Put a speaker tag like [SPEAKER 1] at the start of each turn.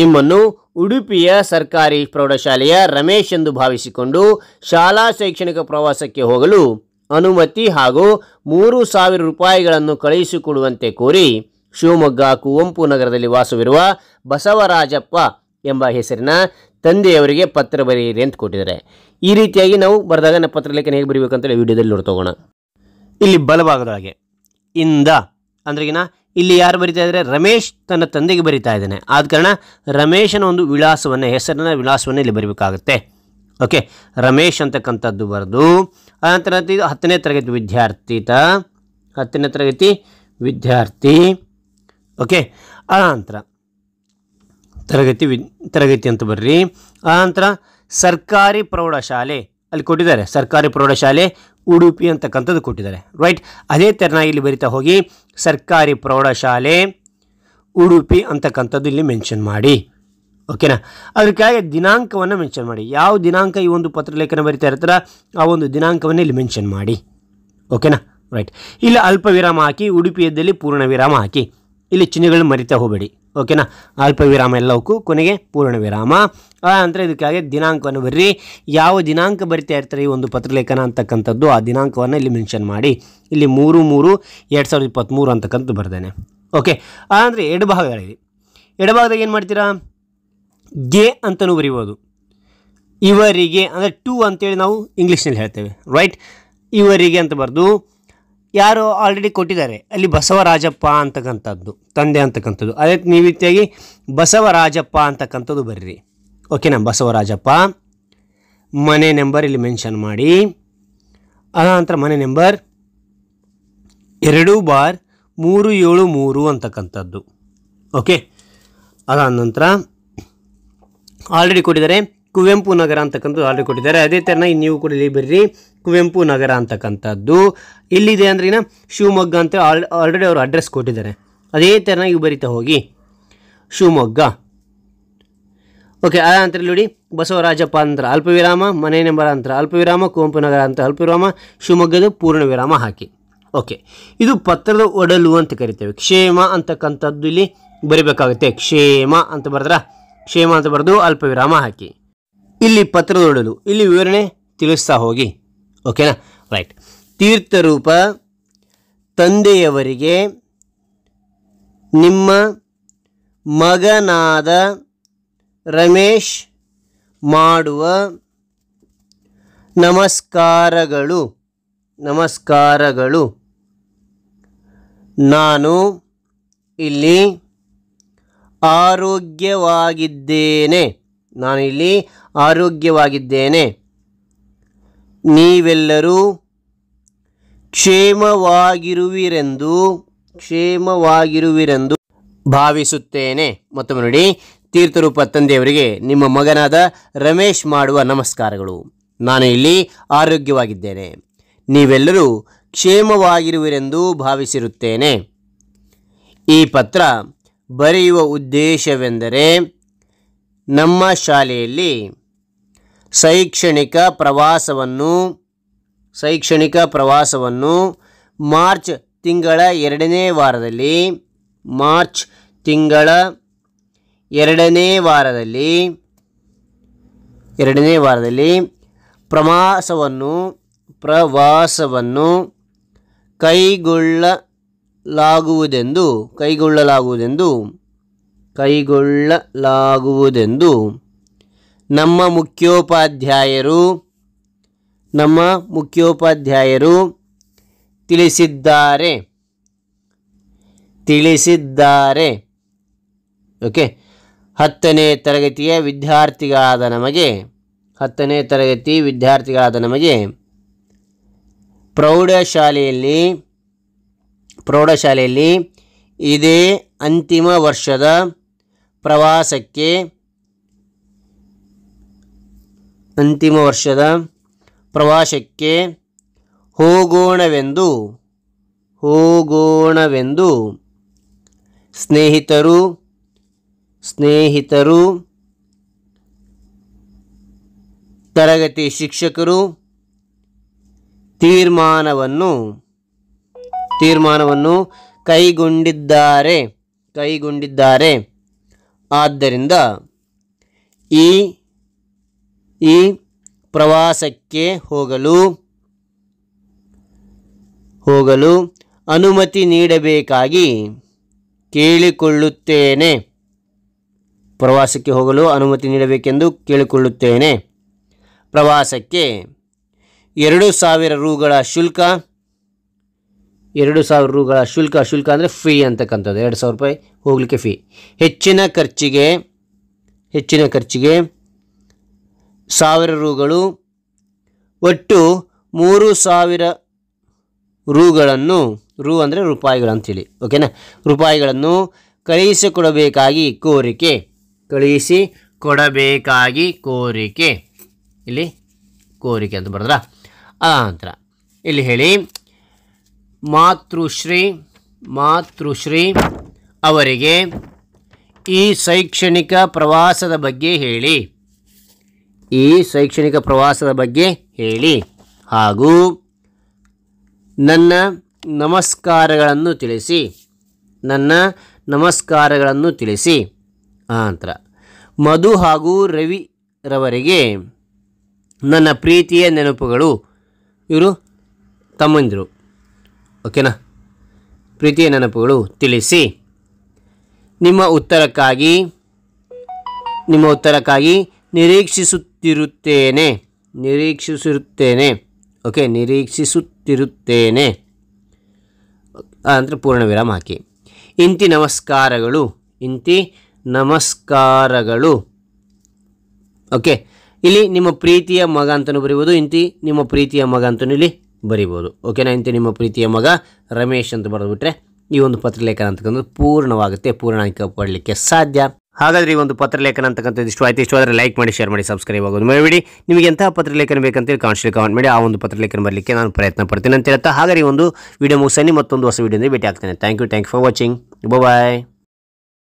[SPEAKER 1] ನಿಮ್ಮನ್ನು ಉಡುಪಿಯ ಸರ್ಕಾರಿ ಪ್ರೌಢಶಾಲೆಯ ರಮೇಶ್ ಎಂದು ಭಾವಿಸಿಕೊಂಡು ಶಾಲಾ ಶೈಕ್ಷಣಿಕ ಪ್ರವಾಸಕ್ಕೆ ಹೋಗಲು ಅನುಮತಿ ಹಾಗೂ ಮೂರು ಸಾವಿರ ರೂಪಾಯಿಗಳನ್ನು ಕಳುಹಿಸಿಕೊಡುವಂತೆ ಕೋರಿ ಶಿವಮೊಗ್ಗ ಕುವೆಂಪು ನಗರದಲ್ಲಿ ವಾಸವಿರುವ ಬಸವರಾಜಪ್ಪ ಎಂಬ ಹೆಸರಿನ ತಂದೆಯವರಿಗೆ ಪತ್ರ ಬರೆಯಿರಿ ಅಂತ ಕೊಟ್ಟಿದ್ದಾರೆ ಈ ರೀತಿಯಾಗಿ ನಾವು ಬರೆದಾಗ ನಮ್ಮ ಪತ್ರಲೇಖನ ಹೇಗೆ ಬರೀಬೇಕಂತೇಳಿ ವಿಡಿಯೋದಲ್ಲಿ ನೋಡ್ತೋಗೋಣ ಇಲ್ಲಿ ಬಲಭಾಗದೊಳಗೆ ಇಂದ ಅಂದ್ರೆಗಿನ ಇಲ್ಲಿ ಯಾರು ಬರಿತಾ ಇದ್ದಾರೆ ರಮೇಶ್ ತನ್ನ ತಂದೆಗೆ ಬರಿತಾ ಇದ್ದಾನೆ ಆದ ಕಾರಣ ರಮೇಶನ ಒಂದು ವಿಳಾಸವನ್ನು ಹೆಸರಿನ ವಿಳಾಸವನ್ನು ಇಲ್ಲಿ ಬರೀಬೇಕಾಗುತ್ತೆ ಓಕೆ ರಮೇಶ್ ಅಂತಕ್ಕಂಥದ್ದು ಬರೆದು ಅನಂತರ ಹತ್ತನೇ ತರಗತಿ ವಿದ್ಯಾರ್ಥಿ ತ ಹತ್ತನೇ ತರಗತಿ ವಿದ್ಯಾರ್ಥಿ ಓಕೆ ಅನಂತರ ತರಗತಿ ವಿ ತರಗತಿ ಅಂತ ಬರ್ರಿ ಅನಂತರ ಸರ್ಕಾರಿ ಪ್ರೌಢಶಾಲೆ ಅಲ್ಲಿ ಕೊಟ್ಟಿದ್ದಾರೆ ಸರ್ಕಾರಿ ಪ್ರೌಢಶಾಲೆ ಉಡುಪಿ ಅಂತಕ್ಕಂಥದ್ದು ಕೊಟ್ಟಿದ್ದಾರೆ ರೈಟ್ ಅದೇ ಥರನಾಗಿ ಇಲ್ಲಿ ಬರಿತಾ ಹೋಗಿ ಸರ್ಕಾರಿ ಪ್ರೌಢಶಾಲೆ ಉಡುಪಿ ಅಂತಕ್ಕಂಥದ್ದು ಇಲ್ಲಿ ಮೆನ್ಷನ್ ಮಾಡಿ ಓಕೆನಾ ಅದ್ರ ಕೆಳಗೆ ದಿನಾಂಕವನ್ನು ಮೆನ್ಷನ್ ಮಾಡಿ ಯಾವ ದಿನಾಂಕ ಈ ಒಂದು ಪತ್ರಲೇಖನ ಬರಿತಾ ಇರ್ತಾರ ಆ ಒಂದು ದಿನಾಂಕವನ್ನು ಇಲ್ಲಿ ಮೆನ್ಷನ್ ಮಾಡಿ ಓಕೆನಾ ರೈಟ್ ಇಲ್ಲಿ ಅಲ್ಪ ವಿರಾಮ ಹಾಕಿ ಉಡುಪಿಯದಲ್ಲಿ ಪೂರ್ಣ ವಿರಾಮ ಹಾಕಿ ಇಲ್ಲಿ ಚಿಹ್ನೆಗಳನ್ನ ಮರಿತಾ ಹೋಗಬೇಡಿ ಓಕೆನಾ ಅಲ್ಪ ವಿರಾಮ ಎಲ್ಲವಕ್ಕೂ ಕೊನೆಗೆ ಪೂರ್ಣ ವಿರಾಮ ಅಂದರೆ ಇದಕ್ಕಾಗಿ ದಿನಾಂಕವನ್ನು ಬರ್ರಿ ಯಾವ ದಿನಾಂಕ ಬರಿತಾ ಇರ್ತಾರೆ ಈ ಒಂದು ಪತ್ರಲೇಖನ ಅಂತಕ್ಕಂಥದ್ದು ಆ ದಿನಾಂಕವನ್ನು ಇಲ್ಲಿ ಮೆನ್ಷನ್ ಮಾಡಿ ಇಲ್ಲಿ ಮೂರು ಮೂರು ಎರಡು ಸಾವಿರದ ಇಪ್ಪತ್ತ್ಮೂರು ಅಂತಕ್ಕಂಥದ್ದು ಬರ್ತೇನೆ ಓಕೆ ಅಂದರೆ ಎಡ ಭಾಗದಾಗ ಏನು ಮಾಡ್ತೀರಾ ಗೆ ಅಂತಲೂ ಬರಿಬೋದು ಇವರಿಗೆ ಅಂದರೆ ಟು ಅಂತೇಳಿ ನಾವು ಇಂಗ್ಲೀಷ್ನಲ್ಲಿ ಹೇಳ್ತೇವೆ ರೈಟ್ ಇವರಿಗೆ ಅಂತ ಬರೆದು ಯಾರು ಆಲ್ರೆಡಿ ಕೊಟ್ಟಿದ್ದಾರೆ ಅಲ್ಲಿ ಬಸವರಾಜಪ್ಪ ಅಂತಕ್ಕಂಥದ್ದು ತಂದೆ ಅಂತಕ್ಕಂಥದ್ದು ಅದಕ್ಕೆ ನೀವು ಬಸವರಾಜಪ್ಪ ಅಂತಕ್ಕಂಥದ್ದು ಬರ್ರಿ ಓಕೆನಾ ಬಸವರಾಜಪ್ಪ ಮನೆ ನಂಬರ್ ಇಲ್ಲಿ ಮೆನ್ಷನ್ ಮಾಡಿ ನಂತರ ಮನೆ ನಂಬರ್ ಎರಡು ಬಾರ್ ಮೂರು ಏಳು ಮೂರು ಅಂತಕ್ಕಂಥದ್ದು ಓಕೆ ಅದಾದ ನಂತರ ಆಲ್ರೆಡಿ ಕೊಟ್ಟಿದ್ದಾರೆ ಕುವೆಂಪು ನಗರ ಅಂತಕ್ಕಂಥದ್ದು ಆರ್ಡರ್ ಕೊಟ್ಟಿದ್ದಾರೆ ಅದೇ ಥರನ ನೀವು ಕೂಡ ಇಲ್ಲಿ ಬರ್ರಿ ಕುವೆಂಪು ನಗರ ಅಂತಕ್ಕಂಥದ್ದು ಇಲ್ಲಿದೆ ಅಂದ್ರೆ ಶಿವಮೊಗ್ಗ ಅಂತ ಆಲ್ ಆಲ್ರೆಡಿ ಅವರು ಅಡ್ರೆಸ್ ಕೊಟ್ಟಿದ್ದಾರೆ ಅದೇ ಥರನ ಇವು ಬರೀತಾ ಹೋಗಿ ಶಿವಮೊಗ್ಗ ಓಕೆ ಆ ನಂತರ ನೋಡಿ ಬಸವರಾಜಪ್ಪ ಅಂತ ಅಲ್ಪವಿರಾಮ ಮನೆ ನಂಬರ್ ಅಂತ ಅಲ್ಪವಿರಾಮ ಕುವೆಂಪು ನಗರ ಅಂತ ಅಲ್ಪವಿರಾಮ ಶಿವಮೊಗ್ಗದ ಪೂರ್ಣ ವಿರಾಮ ಹಾಕಿ ಓಕೆ ಇದು ಪತ್ರದ ಒಡಲು ಅಂತ ಕರಿತೇವೆ ಕ್ಷೇಮ ಅಂತಕ್ಕಂಥದ್ದು ಇಲ್ಲಿ ಬರಿಬೇಕಾಗುತ್ತೆ ಕ್ಷೇಮ ಅಂತ ಬರೆದ್ರ ಕ್ಷೇಮ ಅಂತ ಬರೆದು ಅಲ್ಪವಿರಾಮ ಹಾಕಿ ಇಲ್ಲಿ ನೋಡಲು ಇಲ್ಲಿ ವಿವರಣೆ ತಿಳಿಸ್ತಾ ಹೋಗಿ ಓಕೆನಾ ರೈಟ್ ತೀರ್ಥರೂಪ ತಂದೆಯವರಿಗೆ ನಿಮ್ಮ ಮಗನಾದ ರಮೇಶ್ ಮಾಡುವ ನಮಸ್ಕಾರಗಳು ನಮಸ್ಕಾರಗಳು ನಾನು ಇಲ್ಲಿ ಆರೋಗ್ಯವಾಗಿದ್ದೇನೆ ನಾನು ಇಲ್ಲಿ ಆರೋಗ್ಯವಾಗಿದ್ದೇನೆ ನೀವೆಲ್ಲರೂ ಕ್ಷೇಮವಾಗಿರುವಿರೆಂದು ಕ್ಷೇಮವಾಗಿರುವಿರೆಂದು ಭಾವಿಸುತ್ತೇನೆ ಮತ್ತೊಮ್ಮೆ ನೋಡಿ ತೀರ್ಥರೂಪ ತಂದೆಯವರಿಗೆ ನಿಮ್ಮ ಮಗನಾದ ರಮೇಶ್ ಮಾಡುವ ನಮಸ್ಕಾರಗಳು ನಾನು ಇಲ್ಲಿ ಆರೋಗ್ಯವಾಗಿದ್ದೇನೆ ನೀವೆಲ್ಲರೂ ಕ್ಷೇಮವಾಗಿರುವಿರೆಂದು ಭಾವಿಸಿರುತ್ತೇನೆ ಈ ಪತ್ರ ಬರೆಯುವ ಉದ್ದೇಶವೆಂದರೆ ನಮ್ಮ ಶಾಲೆಯಲ್ಲಿ ಶೈಕ್ಷಣಿಕ ಪ್ರವಾಸವನ್ನು ಶೈಕ್ಷಣಿಕ ಪ್ರವಾಸವನ್ನು ಮಾರ್ಚ್ ತಿಂಗಳ ಎರಡನೇ ವಾರದಲ್ಲಿ ಮಾರ್ಚ್ ತಿಂಗಳ ಎರಡನೇ ವಾರದಲ್ಲಿ ಎರಡನೇ ವಾರದಲ್ಲಿ ಪ್ರವಾಸವನ್ನು ಪ್ರವಾಸವನ್ನು ಕೈಗೊಳ್ಳಲಾಗುವುದೆಂದು ಕೈಗೊಳ್ಳಲಾಗುವುದೆಂದು ಕೈಗೊಳ್ಳಲಾಗುವುದೆಂದು ನಮ್ಮ ಮುಖ್ಯೋಪಾಧ್ಯಾಯರು ನಮ್ಮ ಮುಖ್ಯೋಪಾಧ್ಯಾಯರು ತಿಳಿಸಿದ್ದಾರೆ ತಿಳಿಸಿದ್ದಾರೆ ಓಕೆ ಹತ್ತನೇ ತರಗತಿಯ ವಿದ್ಯಾರ್ಥಿಗಳಾದ ನಮಗೆ ಹತ್ತನೇ ತರಗತಿ ವಿದ್ಯಾರ್ಥಿಗಳಾದ ನಮಗೆ ಪ್ರೌಢಶಾಲೆಯಲ್ಲಿ ಪ್ರೌಢಶಾಲೆಯಲ್ಲಿ ಇದೇ ಅಂತಿಮ ವರ್ಷದ ಪ್ರವಾಸಕ್ಕೆ ಅಂತಿಮ ವರ್ಷದ ಪ್ರವಾಸಕ್ಕೆ ಹೋಗೋಣವೆಂದು ಹೋಗೋಣವೆಂದು ಸ್ನೇಹಿತರು ಸ್ನೇಹಿತರು ತರಗತಿ ಶಿಕ್ಷಕರು ತೀರ್ಮಾನವನ್ನು ತೀರ್ಮಾನವನ್ನು ಕೈಗೊಂಡಿದ್ದಾರೆ ಕೈಗೊಂಡಿದ್ದಾರೆ ಆದ್ದರಿಂದ ಈ ಈ ಪ್ರವಾಸಕ್ಕೆ ಹೋಗಲು ಹೋಗಲು ಅನುಮತಿ ನೀಡಬೇಕಾಗಿ ಕೇಳಿಕೊಳ್ಳುತ್ತೇನೆ ಪ್ರವಾಸಕ್ಕೆ ಹೋಗಲು ಅನುಮತಿ ನೀಡಬೇಕೆಂದು ಕೇಳಿಕೊಳ್ಳುತ್ತೇನೆ ಪ್ರವಾಸಕ್ಕೆ ಎರಡು ಸಾವಿರ ರೂಗಳ ಶುಲ್ಕ ಎರಡು ಸಾವಿರ ರೂಗಳ ಶುಲ್ಕ ಶುಲ್ಕ ಅಂದರೆ ಫೀ ಅಂತಕ್ಕಂಥದ್ದು ಎರಡು ಸಾವಿರ ರೂಪಾಯಿ ಹೋಗಲಿಕ್ಕೆ ಫೀ ಹೆಚ್ಚಿನ ಖರ್ಚಿಗೆ ಹೆಚ್ಚಿನ ಖರ್ಚಿಗೆ ಸಾವಿರ ರೂಗಳು ಒಟ್ಟು ಮೂರು ಸಾವಿರ ರೂಗಳನ್ನು ರೂ ಅಂದರೆ ರೂಪಾಯಿಗಳಂತೇಳಿ ಓಕೆನಾ ರೂಪಾಯಿಗಳನ್ನು ಕಳುಹಿಸಿಕೊಡಬೇಕಾಗಿ ಕೋರಿಕೆ ಕಳುಹಿಸಿ ಕೊಡಬೇಕಾಗಿ ಕೋರಿಕೆ ಇಲ್ಲಿ ಕೋರಿಕೆ ಅಂತ ಬರೆದ್ರ ಆ ನಂತರ ಇಲ್ಲಿ ಹೇಳಿ ಮಾತೃಶ್ರೀ ಮಾತೃಶ್ರೀ ಅವರಿಗೆ ಈ ಶೈಕ್ಷಣಿಕ ಪ್ರವಾಸದ ಬಗ್ಗೆ ಹೇಳಿ ಈ ಶೈಕ್ಷಣಿಕ ಪ್ರವಾಸದ ಬಗ್ಗೆ ಹೇಳಿ ಹಾಗೂ ನನ್ನ ನಮಸ್ಕಾರಗಳನ್ನು ತಿಳಿಸಿ ನನ್ನ ನಮಸ್ಕಾರಗಳನ್ನು ತಿಳಿಸಿ ಆನಂತರ ಮಧು ಹಾಗೂ ರವಿ ರವರಿಗೆ ನನ್ನ ಪ್ರೀತಿಯ ನೆನಪುಗಳು ಇವರು ತಮ್ಮಂದಿರು ಓಕೆನಾ ಪ್ರೀತಿಯ ನೆನಪುಗಳು ತಿಳಿಸಿ ನಿಮ್ಮ ಉತ್ತರಕ್ಕಾಗಿ ನಿಮ್ಮ ಉತ್ತರಕ್ಕಾಗಿ ನಿರೀಕ್ಷಿಸುತ್ತಿರುತ್ತೇನೆ ನಿರೀಕ್ಷಿಸಿರುತ್ತೇನೆ ಓಕೆ ನಿರೀಕ್ಷಿಸುತ್ತಿರುತ್ತೇನೆ ಅಂದರೆ ಪೂರ್ಣ ವಿರಾಮ ಹಾಕಿ ಇಂತಿ ನಮಸ್ಕಾರಗಳು ಇಂತಿ ನಮಸ್ಕಾರಗಳು ಓಕೆ ಇಲ್ಲಿ ನಿಮ್ಮ ಪ್ರೀತಿಯ ಮಗ ಅಂತಲೂ ಬರೀಬೋದು ಇಂತಿ ನಿಮ್ಮ ಪ್ರೀತಿಯ ಮಗ ಅಂತಲೂ ಇಲ್ಲಿ ಬರಿಬೋದು ಓಕೆನಾ ಇಂತೆ ನಿಮ್ಮ ಪ್ರೀತಿಯ ಮಗ ರಮೇಶ್ ಅಂತ ಬಿಟ್ಟರೆ ಈ ಒಂದು ಪತ್ರಲೇಖನ ಅಂತಕ್ಕಂಥದ್ದು ಪೂರ್ಣವಾಗುತ್ತೆ ಪೂರ್ಣಾಂಕ ಪಡಲಿಕ್ಕೆ ಸಾಧ್ಯ ಹಾಗಾದರೆ ಈ ಒಂದು ಪತ್ರಲೇಖನ ಅಂತಕ್ಕಂಥದ್ದು ಇಷ್ಟು ಆಯ್ತು ಇಷ್ಟವಾದರೆ ಲೈಕ್ ಮಾಡಿ ಶೇರ್ ಮಾಡಿ ಸಬ್ಸ್ಕ್ರೈಬ್ ಆಗೋದು ಮೇಬಿಡಿ ನಿಮಗೆ ಎಂತಹ ಪತ್ರಲೇಖನ ಬೇಕಂತೇಳಿ ಕಾನ್ಸ್ಟ್ಲಿ ಕಾಮೆಂಟ್ ಮಾಡಿ ಆ ಒಂದು ಪತ್ರಲೇಖನ ಬರಲಿಕ್ಕೆ ನಾನು ಪ್ರಯತ್ನ ಪಡ್ತೀನಿ ಅಂತ ಹೇಳ್ತಾ ಹಾಗಾದರೆ ಈ ಒಂದು ವಿಡಿಯೋ ಮುಗಿಸನಿ ಮತ್ತೊಂದು ಹೊಸ ವಿಡಿಯೋ ಭೇಟಿ ಆಗ್ತೇನೆ thank you thank you for watching bye